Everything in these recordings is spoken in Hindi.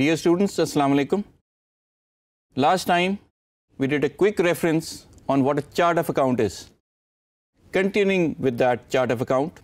Dear students, Assalamu alaikum. Last time, we did a quick reference on what a chart of account is. Continuing with that chart of account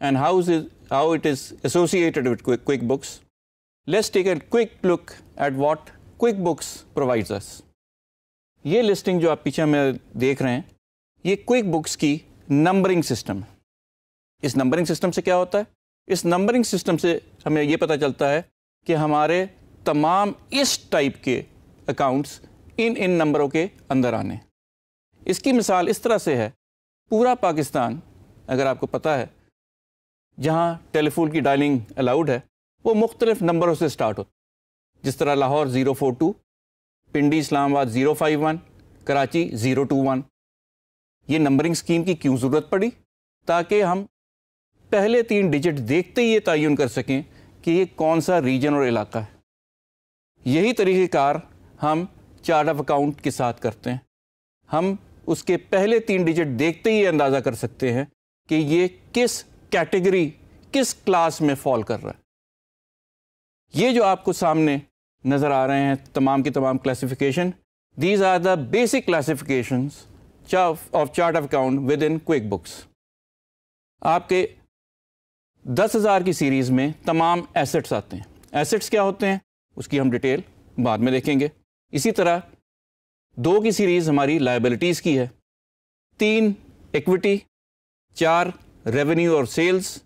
and how, is it, how it is associated with quick, QuickBooks, let's take a quick look at what QuickBooks provides us. ये listing जो आप पीछे में देख रहे हैं ये QuickBooks की numbering system. है इस नंबरिंग सिस्टम से क्या होता है इस नंबरिंग सिस्टम से हमें ये पता चलता है कि हमारे तमाम इस टाइप के अकाउंट्स इन इन नंबरों के अंदर आने इसकी मिसाल इस तरह से है पूरा पाकिस्तान अगर आपको पता है जहाँ टेलीफोन की डायलिंग अलाउड है वो मुख्तलिफ नंबरों से स्टार्ट हो जिस तरह Lahore zero four two Pindi Islamabad zero five one Karachi zero two one ये नंबरिंग स्कीम की क्यों ज़रूरत पड़ी ताकि हम पहले तीन डिजिट देखते ही ये तयन कर सकें कि ये कौन सा रीजन और इलाका है यही तरीक़ेकार हम चार्ट ऑफ अकाउंट के साथ करते हैं हम उसके पहले तीन डिजिट देखते ही अंदाज़ा कर सकते हैं कि ये किस कैटेगरी किस क्लास में फॉल कर रहा है ये जो आपको सामने नज़र आ रहे हैं तमाम की तमाम classification these are the basic classification of chart of account within QuickBooks आपके दस हज़ार की सीरीज़ में तमाम एसेट्स आते हैं एसेट्स क्या होते हैं उसकी हम डिटेल बाद में देखेंगे इसी तरह दो की सीरीज़ हमारी लाइबिलिटीज़ की है तीन इक्विटी चार रेवेन्यू और सेल्स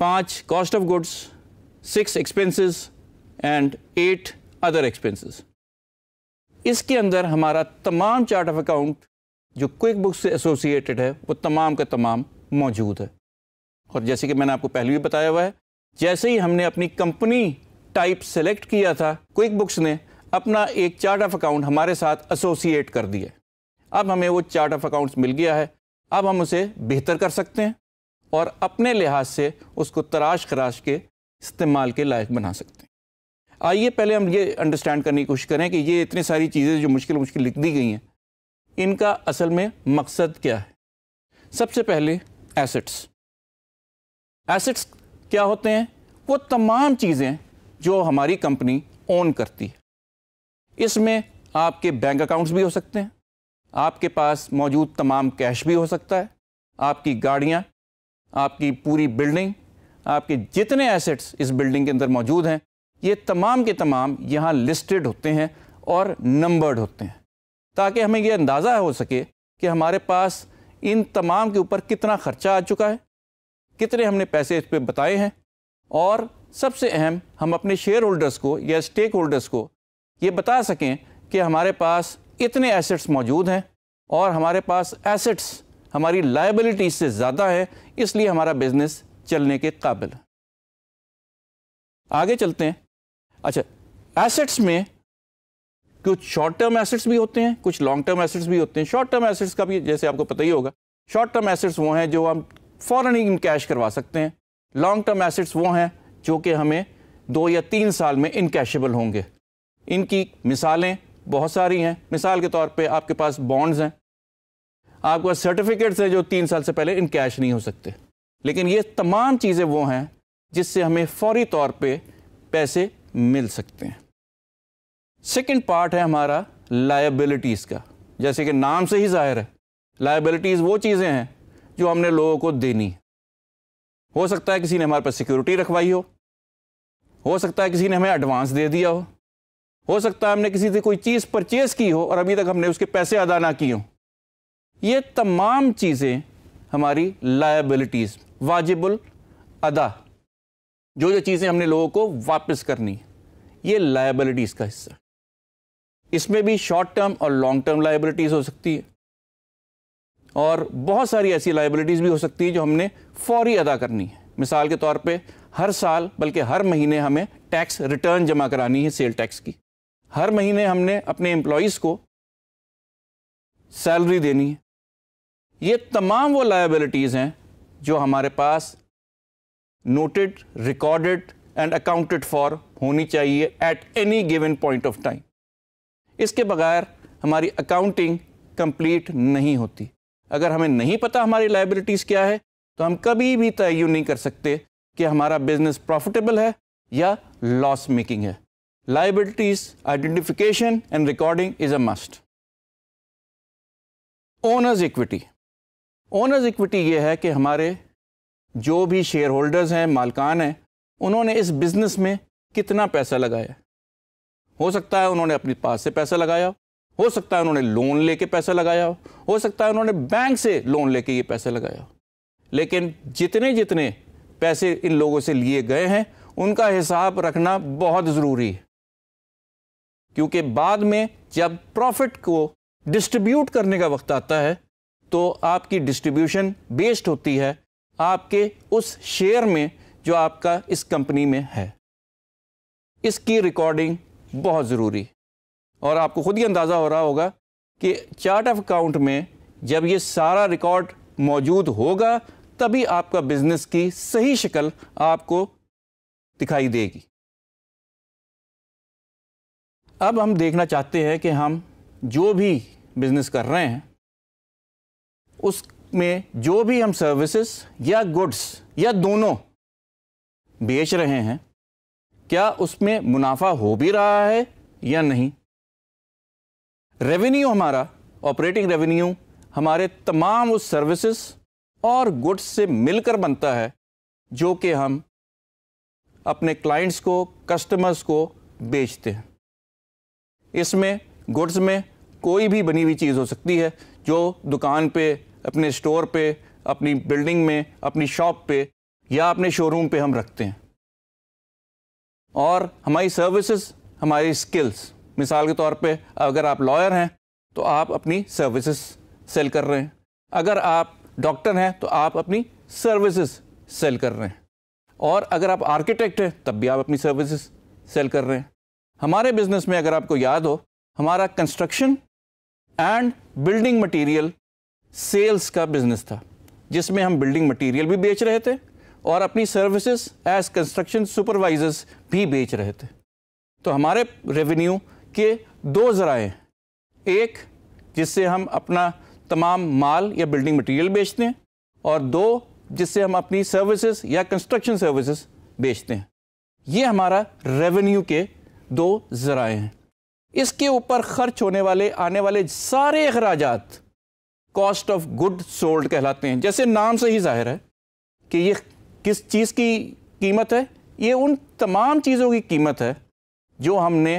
पाँच cost of goods six expenses and eight other expenses इसके अंदर हमारा तमाम चार्ट ऑफ अकाउंट जो क्विक बुक से एसोसिएटेड है वो तमाम का तमाम मौजूद है और जैसे कि मैंने आपको पहले भी बताया हुआ है जैसे ही हमने अपनी कंपनी टाइप सेलेक्ट किया था क्विक बुक्स ने अपना एक चार्ट ऑफ अकाउंट हमारे साथ एसोसिएट कर दिया अब हमें वो चार्ट ऑफ अकाउंट्स मिल गया है अब हम उसे बेहतर कर सकते हैं और अपने लिहाज से उसको तराश खराश के इस्तेमाल के लायक बना सकते हैं आइए पहले हम ये अंडरस्टैंड करने की कोशिश करें कि ये इतनी सारी चीज़ें जो मुश्किल मुश्किल लिख दी गई हैं इनका असल में मकसद क्या है सबसे पहले एसेट्स एसेट्स क्या होते हैं वो तमाम चीज़ें जो हमारी कंपनी ओन करती है इसमें आपके बैंक अकाउंट्स भी हो सकते हैं आपके पास मौजूद तमाम कैश भी हो सकता है आपकी गाड़ियाँ आपकी पूरी बिल्डिंग आपके जितने एसेट्स इस बिल्डिंग के अंदर मौजूद हैं ये तमाम के तमाम यहाँ लिस्टेड होते हैं और नंबर्ड होते हैं ताकि हमें ये अंदाज़ा हो सके कि हमारे पास इन तमाम के ऊपर कितना ख़र्चा आ चुका है कितने हमने पैसे इस पर बताए हैं और सबसे अहम हम अपने शेयर होल्डर्स को या स्टेक होल्डर्स को ये बता सकें कि हमारे पास इतने एसेट्स मौजूद हैं और हमारे पास एसेट्स हमारी लाइबिलिटीज से ज़्यादा है इसलिए हमारा बिजनेस चलने के काबिल है आगे चलते हैं अच्छा एसेट्स में कुछ शॉर्ट टर्म एसेट्स भी होते हैं कुछ लॉन्ग टर्म एसेट्स भी होते हैं शॉर्ट टर्म एसेट्स का भी जैसे आपको पता ही होगा शॉर्ट टर्म एसेट्स वो हैं जो हम फॉरन ही कैश करवा सकते हैं लॉन्ग टर्म एसेट्स वो हैं जो कि हमें दो या तीन साल में इनकेशबल होंगे इनकी मिसालें बहुत सारी हैं मिसाल के तौर पे आपके पास बॉन्ड्स हैं आपके पास सर्टिफिकेट्स हैं जो तीन साल से पहले इन कैश नहीं हो सकते लेकिन ये तमाम चीज़ें वो हैं जिससे हमें फौरी तौर पे पैसे मिल सकते हैं सेकंड पार्ट है हमारा लायबिलिटीज़ का जैसे कि नाम से ही जाहिर है लायबिलिटीज़ वो चीज़ें हैं जो हमने लोगों को देनी है हो सकता है किसी ने हमारे पास सिक्योरिटी रखवाई हो हो सकता है किसी ने हमें एडवांस दे दिया हो हो सकता है हमने किसी से कोई चीज़ परचेज़ की हो और अभी तक हमने उसके पैसे अदा ना किए हों ये तमाम चीज़ें हमारी लाइबिलिटीज़ वाजिबुल अदा जो जो चीज़ें हमने लोगों को वापस करनी ये लाइबिलिटीज़ का हिस्सा इसमें भी शॉर्ट टर्म और लॉन्ग टर्म लाइबिलिटीज़ हो सकती है और बहुत सारी ऐसी लाइबिलिटीज़ भी हो सकती है जो हमने फौरी अदा करनी है मिसाल के तौर पे हर साल बल्कि हर महीने हमें टैक्स रिटर्न जमा करानी है सेल टैक्स की हर महीने हमने अपने एम्प्लॉज़ को सैलरी देनी है ये तमाम वो लाइबिलिटीज़ हैं जो हमारे पास noted recorded and accounted for होनी चाहिए at any given point of time इसके बगैर हमारी अकाउंटिंग कंप्लीट नहीं होती अगर हमें नहीं पता हमारी लाइबिलिटीज़ क्या है तो हम कभी भी तय नहीं कर सकते कि हमारा बिजनेस प्रॉफिटेबल है या लॉस मेकिंग है liabilities identification and recording is a must owner's equity owner's equity ये है कि हमारे जो भी शेयर होल्डर्स हैं मालकान हैं उन्होंने इस बिज़नेस में कितना पैसा लगाया हो सकता है उन्होंने अपने पास से पैसा लगाया हो सकता है उन्होंने लोन लेके पैसा लगाया हो हो सकता है उन्होंने बैंक से लोन लेके ये पैसा लगाया लेकिन जितने जितने पैसे इन लोगों से लिए गए हैं उनका हिसाब रखना बहुत ज़रूरी है क्योंकि बाद में जब प्रॉफिट को डिस्ट्रीब्यूट करने का वक्त आता है तो आपकी डिस्ट्रीब्यूशन बेस्ड होती है आपके उस शेयर में जो आपका इस कंपनी में है इसकी रिकॉर्डिंग बहुत ज़रूरी और आपको खुद ही अंदाज़ा हो रहा होगा कि चार्ट ऑफ अकाउंट में जब ये सारा रिकॉर्ड मौजूद होगा तभी आपका बिजनेस की सही शक्ल आपको दिखाई देगी अब हम देखना चाहते हैं कि हम जो भी बिजनेस कर रहे हैं उसमें जो भी हम सर्विसेज या गुड्स या दोनों बेच रहे हैं क्या उसमें मुनाफा हो भी रहा है या नहीं रेवेन्यू हमारा ऑपरेटिंग रेवेन्यू हमारे तमाम उस सर्विसेज और गुड्स से मिलकर बनता है जो कि हम अपने क्लाइंट्स को कस्टमर्स को बेचते हैं इसमें गुड्स में कोई भी बनी हुई चीज़ हो सकती है जो दुकान पे अपने स्टोर पे अपनी बिल्डिंग में अपनी शॉप पे या अपने शोरूम पे हम रखते हैं और हमारी सर्विसेज हमारी स्किल्स मिसाल के तौर पे अगर आप लॉयर हैं तो आप अपनी सर्विसेज सेल कर रहे हैं अगर आप डॉक्टर हैं तो आप अपनी सर्विसेज सेल कर रहे हैं और अगर आप आर्किटेक्ट हैं तब भी आप अपनी सर्विसेज सेल कर रहे हैं हमारे बिजनेस में अगर आपको याद हो हमारा construction and building material sales का बिजनेस था जिसमें हम बिल्डिंग मटेरियल भी बेच रहे थे और अपनी सर्विसेज एज कंस्ट्रक्शन सुपरवाइजर्स भी बेच रहे थे तो हमारे रेवेन्यू के दो ज़राए एक जिससे हम अपना तमाम माल या बिल्डिंग मटेरियल बेचते हैं और दो जिससे हम अपनी सर्विसेज या कंस्ट्रक्शन सर्विसेज बेचते हैं ये हमारा रेवेन्यू के दो ज़राए हैं इसके ऊपर खर्च होने वाले आने वाले सारे अखराज कॉस्ट ऑफ गुड सोल्ड कहलाते हैं जैसे नाम से ही जाहिर है कि ये किस चीज़ की कीमत है ये उन तमाम चीज़ों की कीमत है जो हमने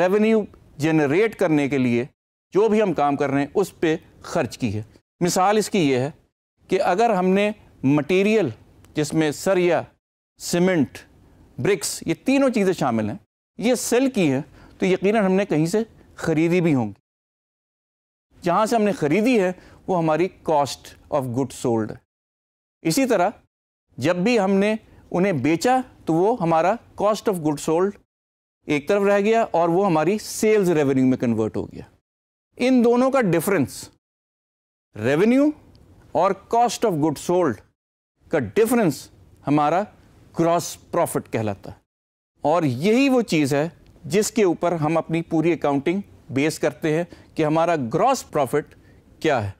रेवेन्यू जनरेट करने के लिए जो भी हम काम कर रहे हैं उस पर खर्च की है मिसाल इसकी ये है कि अगर हमने मटेरियल जिसमें सरिया सीमेंट ब्रिक्स ये तीनों चीज़ें शामिल हैं ये सेल की है तो यकीनन हमने कहीं से ख़रीदी भी होंगी जहाँ से हमने ख़रीदी है वो हमारी कॉस्ट ऑफ गुड सोल्ड है इसी तरह जब भी हमने उन्हें बेचा तो वो हमारा कॉस्ट ऑफ गुड सोल्ड एक तरफ रह गया और वो हमारी सेल्स रेवेन्यू में कन्वर्ट हो गया इन दोनों का डिफरेंस रेवेन्यू और कॉस्ट ऑफ गुड सोल्ड का डिफरेंस हमारा क्रॉस प्रॉफिट कहलाता है और यही वो चीज़ है जिसके ऊपर हम अपनी पूरी अकाउंटिंग बेस करते हैं कि हमारा ग्रॉस प्रॉफिट क्या है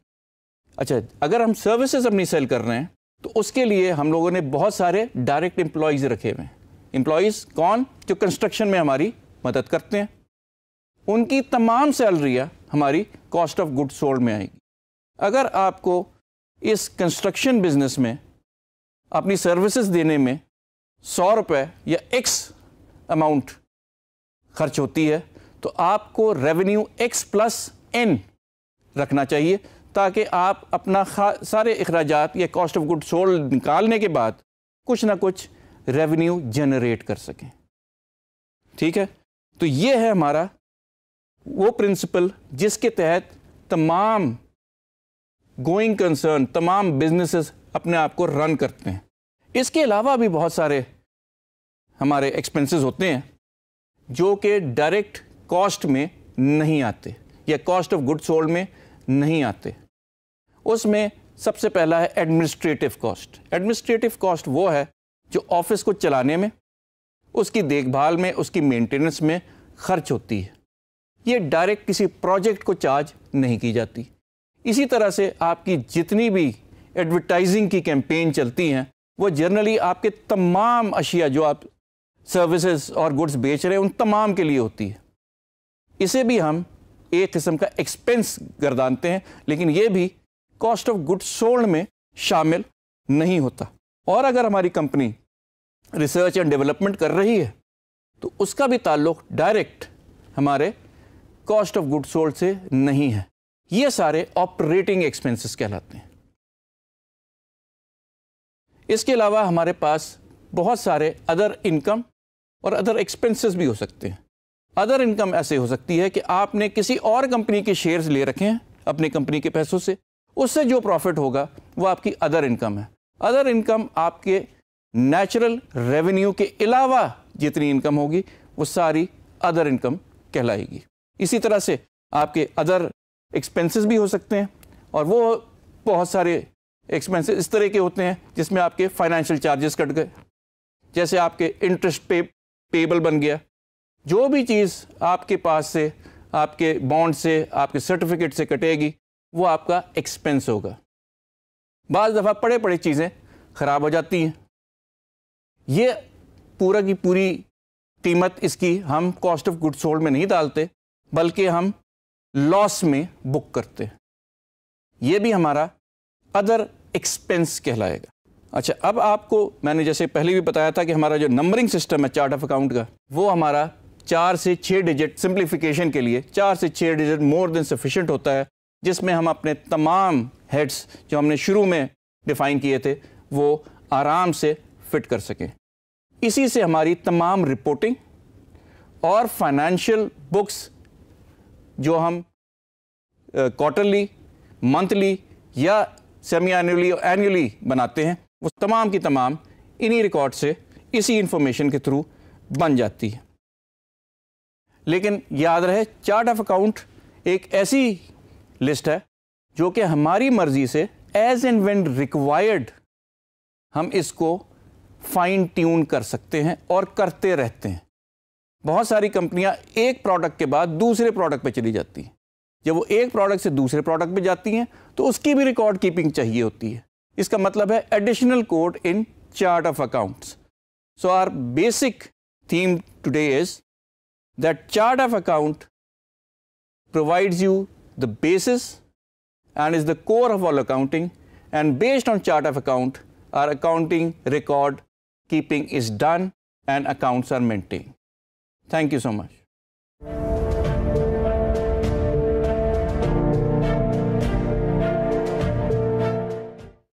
अच्छा अगर हम सर्विसेज अपनी सेल कर रहे हैं तो उसके लिए हम लोगों ने बहुत सारे डायरेक्ट एम्प्लॉयज़ रखे हुए हैं एम्प्लॉयज़ कौन जो कंस्ट्रक्शन में हमारी मदद करते हैं उनकी तमाम सैलरियाँ हमारी कॉस्ट ऑफ गुड सोल्ड में आएगी अगर आपको इस कंस्ट्रक्शन बिजनेस में अपनी सर्विसेज देने में सौ रुपये या एक्स अमाउंट खर्च होती है तो आपको रेवेन्यू एक्स प्लस एन रखना चाहिए ताकि आप अपना सारे अखराज या कॉस्ट ऑफ गुड सोल्ड निकालने के बाद कुछ ना कुछ रेवेन्यू जनरेट कर सकें ठीक है तो ये है हमारा वो प्रिंसिपल जिसके तहत तमाम गोइंग कंसर्न तमाम बिजनेसेस अपने आप को रन करते हैं इसके अलावा भी बहुत सारे हमारे एक्सपेंसेस होते हैं जो कि डायरेक्ट कॉस्ट में नहीं आते या कॉस्ट ऑफ गुड सोल्ड में नहीं आते उसमें सबसे पहला है एडमिनिस्ट्रेटिव कॉस्ट एडमिनिस्ट्रेटिव कॉस्ट वो है जो ऑफिस को चलाने में उसकी देखभाल में उसकी मेंटेनेंस में खर्च होती है ये डायरेक्ट किसी प्रोजेक्ट को चार्ज नहीं की जाती इसी तरह से आपकी जितनी भी एडवर्टाइजिंग की कैंपेन चलती हैं वो जनरली आपके तमाम अशिया जो आप सर्विसेज और गुड्स बेच रहे हैं उन तमाम के लिए होती है इसे भी हम एक किस्म का एक्सपेंस गर्दानते हैं लेकिन ये भी कॉस्ट ऑफ गुड्स सोल्ड में शामिल नहीं होता और अगर हमारी कंपनी रिसर्च एंड डेवलपमेंट कर रही है तो उसका भी ताल्लुक डायरेक्ट हमारे कॉस्ट ऑफ गुड सोल्ड से नहीं है ये सारे ऑपरेटिंग एक्सपेंसेस कहलाते हैं इसके अलावा हमारे पास बहुत सारे अदर इनकम और अदर एक्सपेंसेस भी हो सकते हैं अदर इनकम ऐसे हो सकती है कि आपने किसी और कंपनी के शेयर्स ले रखे हैं अपने कंपनी के पैसों से उससे जो प्रॉफिट होगा वो आपकी अदर इनकम है अदर इनकम आपके नेचुरल रेवेन्यू के अलावा जितनी इनकम होगी वो सारी अदर इनकम कहलाएगी इसी तरह से आपके अदर एक्सपेंसेस भी हो सकते हैं और वो बहुत सारे एक्सपेंसेस इस तरह के होते हैं जिसमें आपके फाइनेंशियल चार्जेस कट गए जैसे आपके इंटरेस्ट पे पेबल बन गया जो भी चीज़ आपके पास से आपके बॉन्ड से आपके सर्टिफिकेट से कटेगी वो आपका एक्सपेंस होगा बाज़ दफ़ा पड़े पड़े चीज़ें ख़राब हो जाती हैं ये पूरा की पूरी कीमत इसकी हम कॉस्ट ऑफ गुड सोल्ड में नहीं डालते बल्कि हम लॉस में बुक करते हैं ये भी हमारा अदर एक्सपेंस कहलाएगा अच्छा अब आपको मैंने जैसे पहले भी बताया था कि हमारा जो नंबरिंग सिस्टम है चार्ट ऑफ अकाउंट का वो हमारा चार से छः डिजिट सिंप्लीफिकेशन के लिए चार से छः डिजिट मोर देन सफिशेंट होता है जिसमें हम अपने तमाम हेड्स जो हमने शुरू में डिफ़ाइन किए थे वो आराम से फिट कर सकें इसी से हमारी तमाम रिपोर्टिंग और फाइनेंशियल बुक्स जो हम क्वार्टरली मंथली या सेमी एनुअली एनुअली बनाते हैं वो तमाम की तमाम इन्हीं रिकॉर्ड से इसी इंफॉर्मेशन के थ्रू बन जाती है लेकिन याद रहे चार्ट ऑफ अकाउंट एक ऐसी लिस्ट है जो कि हमारी मर्जी से एज एंड वेन रिक्वायर्ड हम इसको फाइन ट्यून कर सकते हैं और करते रहते हैं बहुत सारी कंपनियां एक प्रोडक्ट के बाद दूसरे प्रोडक्ट पे चली जाती हैं जब वो एक प्रोडक्ट से दूसरे प्रोडक्ट पे जाती हैं तो उसकी भी रिकॉर्ड कीपिंग चाहिए होती है इसका मतलब है additional code in chart of accounts so our basic theme today is that chart of account provides you the basis and is the core of all accounting and based on chart of account our accounting record keeping is done and accounts are maintain Thank you so much.